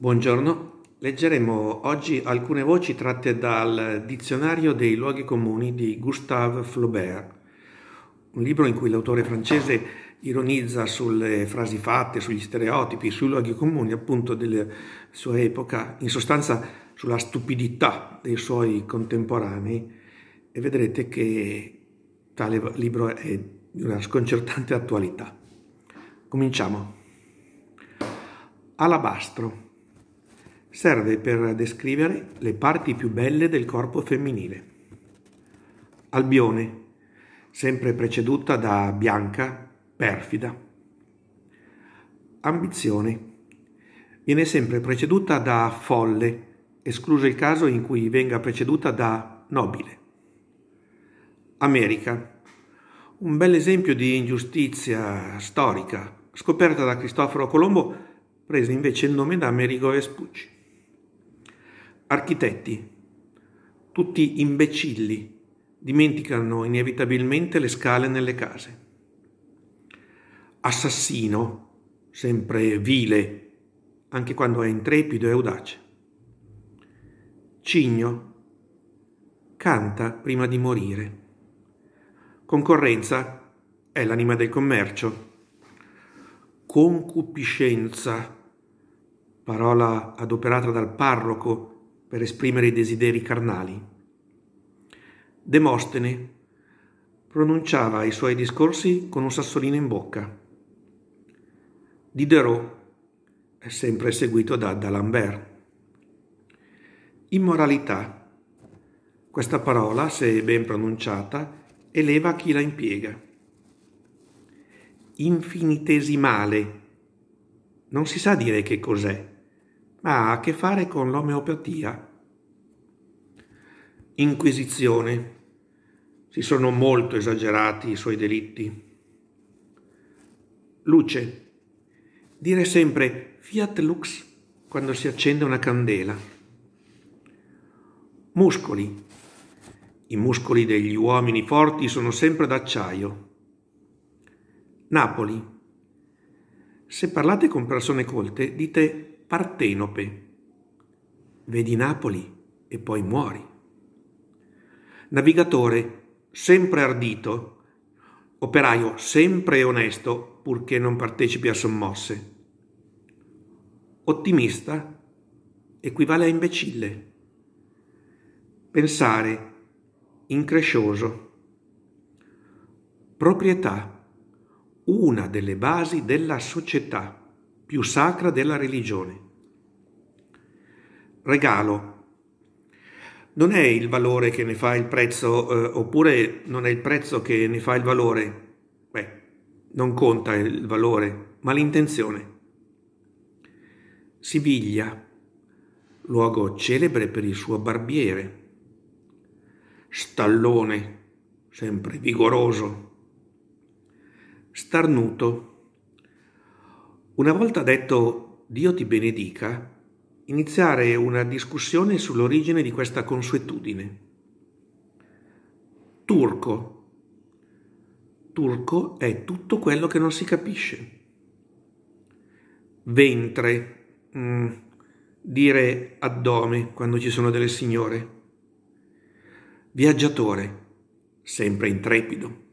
Buongiorno, leggeremo oggi alcune voci tratte dal Dizionario dei luoghi comuni di Gustave Flaubert, un libro in cui l'autore francese ironizza sulle frasi fatte, sugli stereotipi, sui luoghi comuni appunto della sua epoca, in sostanza sulla stupidità dei suoi contemporanei e vedrete che tale libro è di una sconcertante attualità. Cominciamo. Alabastro serve per descrivere le parti più belle del corpo femminile. Albione, sempre preceduta da Bianca, perfida. Ambizione, viene sempre preceduta da folle, escluso il caso in cui venga preceduta da nobile. America, un bel esempio di ingiustizia storica, scoperta da Cristoforo Colombo, prese invece il nome da Amerigo Vespucci. Architetti, tutti imbecilli, dimenticano inevitabilmente le scale nelle case. Assassino, sempre vile, anche quando è intrepido e audace. Cigno, canta prima di morire. Concorrenza è l'anima del commercio. Concupiscenza, parola adoperata dal parroco per esprimere i desideri carnali. Demostene pronunciava i suoi discorsi con un sassolino in bocca. Diderot è sempre seguito da D'Alembert. Immoralità. Questa parola, se ben pronunciata, eleva chi la impiega. Infinitesimale. Non si sa dire che cos'è ma ha a che fare con l'omeopatia. Inquisizione. Si sono molto esagerati i suoi delitti. Luce. Dire sempre fiat lux quando si accende una candela. Muscoli. I muscoli degli uomini forti sono sempre d'acciaio. Napoli. Se parlate con persone colte, dite Partenope. Vedi Napoli e poi muori. Navigatore sempre ardito, operaio sempre onesto purché non partecipi a sommosse. Ottimista equivale a imbecille. Pensare increscioso. Proprietà, una delle basi della società più sacra della religione. Regalo. Non è il valore che ne fa il prezzo, eh, oppure non è il prezzo che ne fa il valore. Beh, non conta il valore, ma l'intenzione. Siviglia, luogo celebre per il suo barbiere. Stallone, sempre vigoroso. Starnuto una volta detto Dio ti benedica, iniziare una discussione sull'origine di questa consuetudine. Turco. Turco è tutto quello che non si capisce. Ventre. Mm, dire addome quando ci sono delle signore. Viaggiatore. Sempre intrepido.